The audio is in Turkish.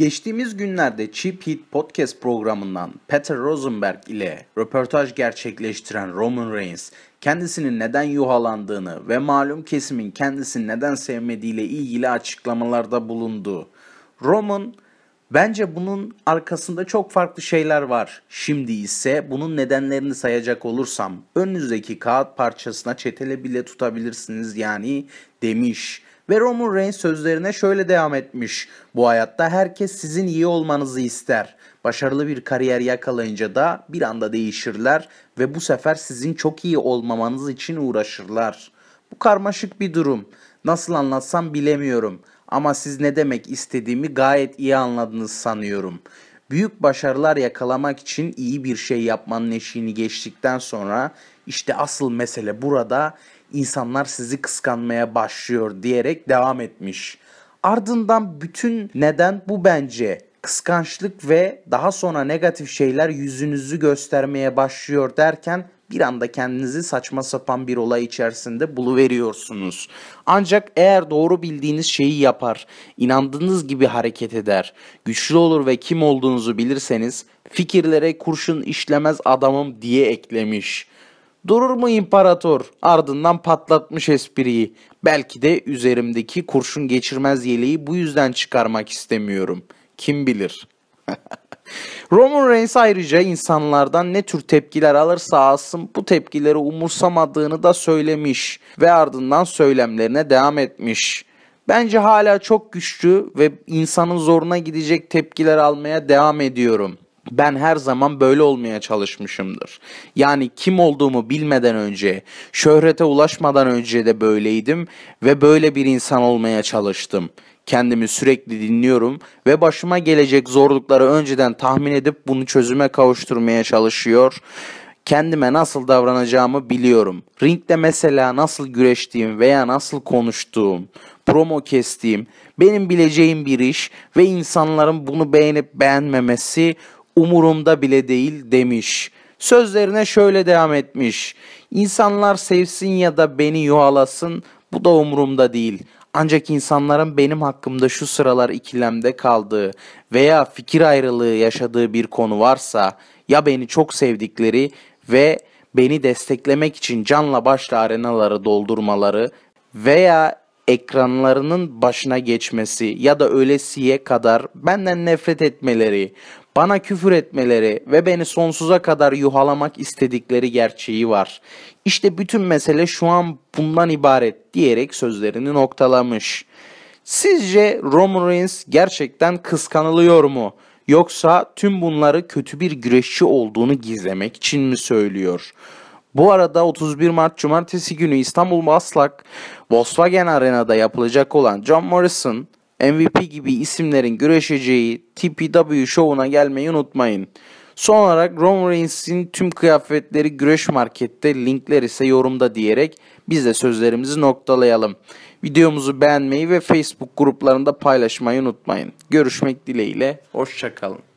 Geçtiğimiz günlerde Cheap Heat Podcast programından Peter Rosenberg ile röportaj gerçekleştiren Roman Reigns, kendisinin neden yuhalandığını ve malum kesimin kendisini neden sevmediğiyle ilgili açıklamalarda bulundu. Roman, bence bunun arkasında çok farklı şeyler var. Şimdi ise bunun nedenlerini sayacak olursam önünüzdeki kağıt parçasına çetele bile tutabilirsiniz yani demiş. Ve Roman Reigns sözlerine şöyle devam etmiş. Bu hayatta herkes sizin iyi olmanızı ister. Başarılı bir kariyer yakalayınca da bir anda değişirler ve bu sefer sizin çok iyi olmamanız için uğraşırlar. Bu karmaşık bir durum. Nasıl anlatsam bilemiyorum ama siz ne demek istediğimi gayet iyi anladınız sanıyorum büyük başarılar yakalamak için iyi bir şey yapmanın eşiğini geçtikten sonra işte asıl mesele burada insanlar sizi kıskanmaya başlıyor diyerek devam etmiş. Ardından bütün neden bu bence kıskançlık ve daha sonra negatif şeyler yüzünüzü göstermeye başlıyor derken bir anda kendinizi saçma sapan bir olay içerisinde buluveriyorsunuz. Ancak eğer doğru bildiğiniz şeyi yapar, inandığınız gibi hareket eder, güçlü olur ve kim olduğunuzu bilirseniz fikirlere kurşun işlemez adamım diye eklemiş. Durur mu imparator? Ardından patlatmış espriyi. Belki de üzerimdeki kurşun geçirmez yeleği bu yüzden çıkarmak istemiyorum. Kim bilir? Roman Reigns ayrıca insanlardan ne tür tepkiler alırsa alsın bu tepkileri umursamadığını da söylemiş ve ardından söylemlerine devam etmiş. Bence hala çok güçlü ve insanın zoruna gidecek tepkiler almaya devam ediyorum. Ben her zaman böyle olmaya çalışmışımdır. Yani kim olduğumu bilmeden önce, şöhrete ulaşmadan önce de böyleydim ve böyle bir insan olmaya çalıştım. Kendimi sürekli dinliyorum ve başıma gelecek zorlukları önceden tahmin edip bunu çözüme kavuşturmaya çalışıyor kendime nasıl davranacağımı biliyorum. Ringde mesela nasıl güreştiğim veya nasıl konuştuğum, promo kestiğim, benim bileceğim bir iş ve insanların bunu beğenip beğenmemesi umurumda bile değil demiş. Sözlerine şöyle devam etmiş. İnsanlar sevsin ya da beni yuhalasın bu da umurumda değil. Ancak insanların benim hakkımda şu sıralar ikilemde kaldığı veya fikir ayrılığı yaşadığı bir konu varsa ya beni çok sevdikleri ve beni desteklemek için canla başla arenaları doldurmaları veya ekranlarının başına geçmesi ya da ölesiye kadar benden nefret etmeleri, bana küfür etmeleri ve beni sonsuza kadar yuhalamak istedikleri gerçeği var. İşte bütün mesele şu an bundan ibaret diyerek sözlerini noktalamış. Sizce Roman Reigns gerçekten kıskanılıyor mu? Yoksa tüm bunları kötü bir güreşçi olduğunu gizlemek için mi söylüyor? Bu arada 31 Mart Cumartesi günü İstanbul Maslak Volkswagen Arena'da yapılacak olan John Morrison, MVP gibi isimlerin güreşeceği TPW şovuna gelmeyi unutmayın. Son olarak Roman Reigns'in tüm kıyafetleri güreş markette, linkler ise yorumda diyerek biz de sözlerimizi noktalayalım. Videomuzu beğenmeyi ve Facebook gruplarında paylaşmayı unutmayın. Görüşmek dileğiyle, hoşçakalın.